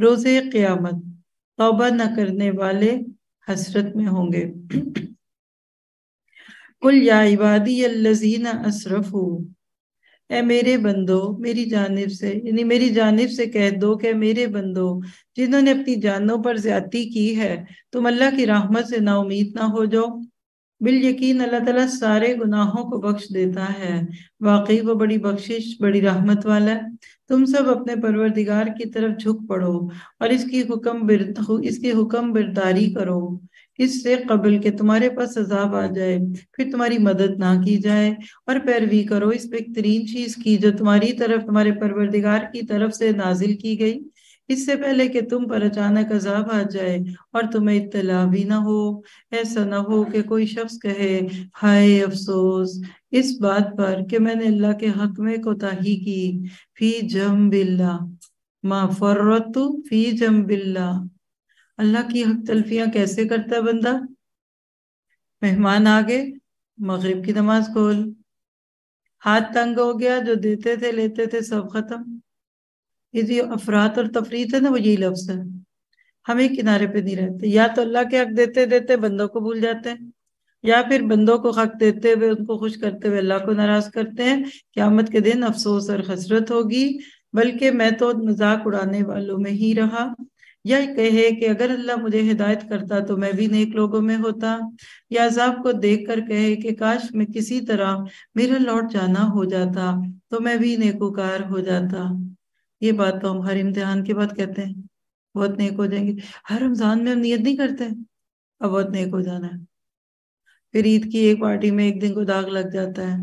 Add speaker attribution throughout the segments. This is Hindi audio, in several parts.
Speaker 1: रोजे क्यामत तोबा न करने वाले हसरत में होंगे कुल या इबादी अल्लजीना असरफ हो ए मेरे बंदो मेरी जानब से यानी मेरी जानब से कह दो कि मेरे बंदो जिन्होंने अपनी जानों पर ज्यादा की है तुम अल्लाह की राहमत से ना उम्मीद ना हो जाओ बिल यकीन अल्लाह ताला सारे गुनाहों को बख्श देता है वाकई वो बड़ी बख्शिश बड़ी रहमत वाला तुम सब अपने परवरदिगार की तरफ झुक पड़ो और इसकी हुक्म इसकी हुक्म बिरदारी करो इससे कबल के तुम्हारे पास अजाब आ जाए फिर तुम्हारी मदद ना की जाए और पैरवी करो इस बेहतरीन चीज की जो तुम्हारी तरफ तुम्हारे परवरदिगार की तरफ से नाजिल की गई इससे पहले कि तुम पर अचानक अजाब आ जाए और तुम्हें इतला भी ना हो ऐसा ना हो कि कोई शख्स कहे हाय अफसोस इस बात पर कि मैंने अल्लाह के हक में कोताही की फी जम बिल्ला माँ फर्रत फी जम बिल्ला अल्लाह की हक तलफिया कैसे करता है बंदा मेहमान आ गए मगरिब की नमाज खोल हाथ तंग हो गया जो देते थे लेते थे सब खत्म ये जो अफरात और तफरीत है ना वो यही लफ्ज है हम एक किनारे पे नहीं रहते या तो अल्लाह के हक देते देते बंदों को भूल जाते हैं या फिर बंदों को हक देते हुए उनको खुश करते हुए अल्लाह को नाराज करते हैं क्यामत के दिन अफसोस और हसरत होगी बल्कि मैं तो मजाक उड़ाने वालों में ही रहा यह कहे कि अगर अल्लाह मुझे हिदायत करता तो मैं भी नेक लोगों में होता या अजाब को देख कर कहे कि काश में किसी तरह मेरा लौट जाना हो जाता तो मैं भी नेकोकार हो जाता ये बात तो हम हर इम्तिहान के बाद कहते हैं बहुत नेक हो जाएंगे हर रमजान में हम नियत नहीं करते अब बहुत नेक हो जाना है फिर ईद की एक पार्टी में एक दिन को दाग लग जाता है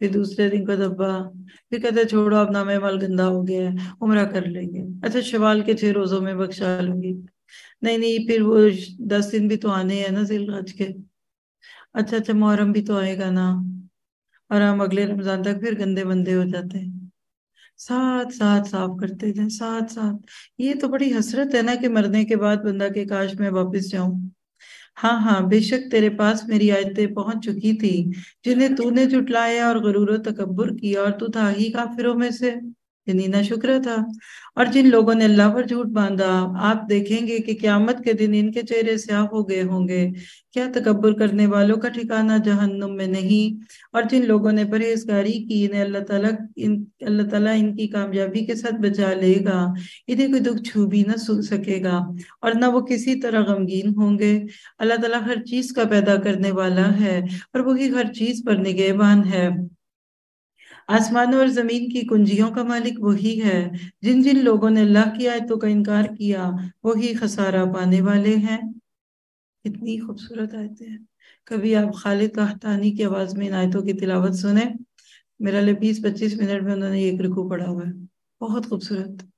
Speaker 1: फिर दूसरे दिन को दब्बा फिर कहते छोड़ो अब नामे माल गंदा हो गया है उम्र कर लेंगे अच्छा शवाल के छह रोजों में बख्शा लूंगी नहीं नहीं फिर वो दस दिन भी तो आने हैं ना जिलगाज के अच्छा अच्छा मुहर्रम भी तो आएगा ना और हम अगले रमजान तक फिर गंदे बंदे हो जाते हैं साथ साथ साफ करते थे साथ साथ ये तो बड़ी हसरत है ना कि मरने के बाद बंदा के काश मैं वापस जाऊं हाँ हाँ बेशक तेरे पास मेरी आयतें पहुंच चुकी थी जिन्हें तूने जुटलाया और गरूर तकबर किया और तू था ही काफिरों में से जनीना शुक्र था और जिन लोगों ने अल्लाह पर झूठ बांधा आप देखेंगे कि क्यामत के दिन इनके चेहरे स्याह हो गए होंगे क्या तकबर करने वालों का ठिकाना जहन्नुम में नहीं और जिन लोगों ने परहेजगारी की इन्हें अल्लाह तला इन अल्लाह तला इनकी कामयाबी के साथ बचा लेगा इन्हें कोई दुख छू भी ना सुन सकेगा और ना वो किसी तरह गमगीन होंगे अल्लाह तला हर चीज का पैदा करने वाला है और वही हर चीज पर निगेबान है आसमान और जमीन की कुंजियों का मालिक वही है जिन जिन लोगों ने अल्लाह की आयतों का इनकार किया वही खसारा पाने वाले हैं इतनी खूबसूरत आयतें हैं कभी आप खालिद कहतानी की आवाज़ में इन आयतों की तिलावत सुने मेरा लिए बीस पच्चीस मिनट में उन्होंने एक रुकू पढ़ा हुआ है बहुत खूबसूरत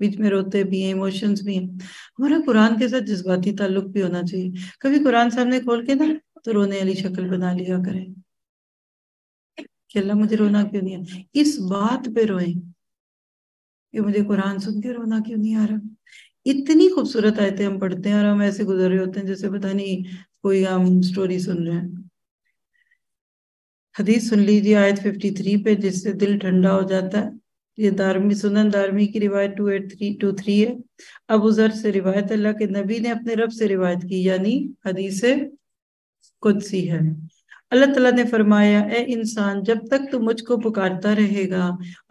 Speaker 1: बीच में रोते भी हैं इमोशंस भी हैं हमारा कुरान के साथ जज्बाती ताल्लुक भी होना चाहिए कभी कुरान सामने खोल के ना तो रोने वाली शक्ल बना लिया करें कि अल्लाह मुझे रोना क्यों नहीं है इस बात पे रोए कि मुझे कुरान सुन के रोना क्यों नहीं आ रहा इतनी खूबसूरत आयतें हम पढ़ते हैं और हम ऐसे गुजर रहे होते हैं जैसे पता नहीं कोई हम स्टोरी सुन रहे हैं हदीस सुन लीजिए आयत 53 पे जिससे दिल ठंडा हो जाता है ये दारमी सुनन दारमी की रिवायत two eight three two three है अब उजर से रिवायत अल्लाह के नबी ने अपने रब से रिवायत की यानी हदीस कुदसी है अल्लाह तला ने फरमाया ए इंसान जब तक तू मुझको पुकारता रहेगा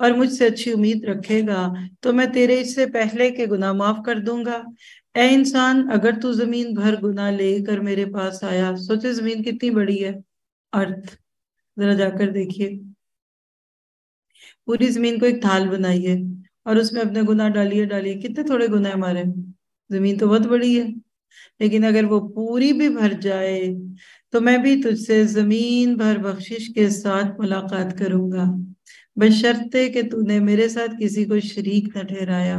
Speaker 1: और मुझसे अच्छी उम्मीद रखेगा तो मैं तेरे इससे पहले के गुना माफ कर दूंगा ए इंसान अगर तू जमीन भर गुना लेकर मेरे पास आया सोचे जमीन कितनी बड़ी है अर्थ जरा जाकर देखिए पूरी जमीन को एक थाल बनाइए और उसमें अपने गुना डालिए डालिए कितने थोड़े है हमारे जमीन तो बहुत बड़ी है लेकिन अगर वो पूरी भी भर जाए तो मैं भी तुझसे जमीन भर बख्शिश के साथ मुलाकात करूंगा बशर्ते कि तूने मेरे साथ किसी को शरीक न ठहराया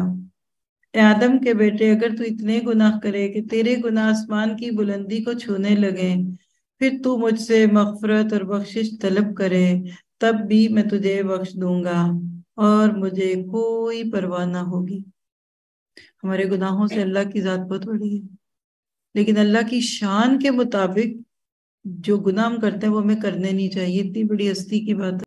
Speaker 1: आदम के बेटे अगर तू इतने गुनाह करे कि तेरे गुनाह आसमान की बुलंदी को छूने लगे फिर तू मुझसे मफफरत और बख्शिश तलब करे तब भी मैं तुझे बख्श दूंगा और मुझे कोई परवाह ना होगी हमारे गुनाहों से अल्लाह की ज़ात बहुत बड़ी है लेकिन अल्लाह की शान के मुताबिक जो गुनाह करते हैं वो हमें करने नहीं चाहिए इतनी बड़ी हस्ती की बात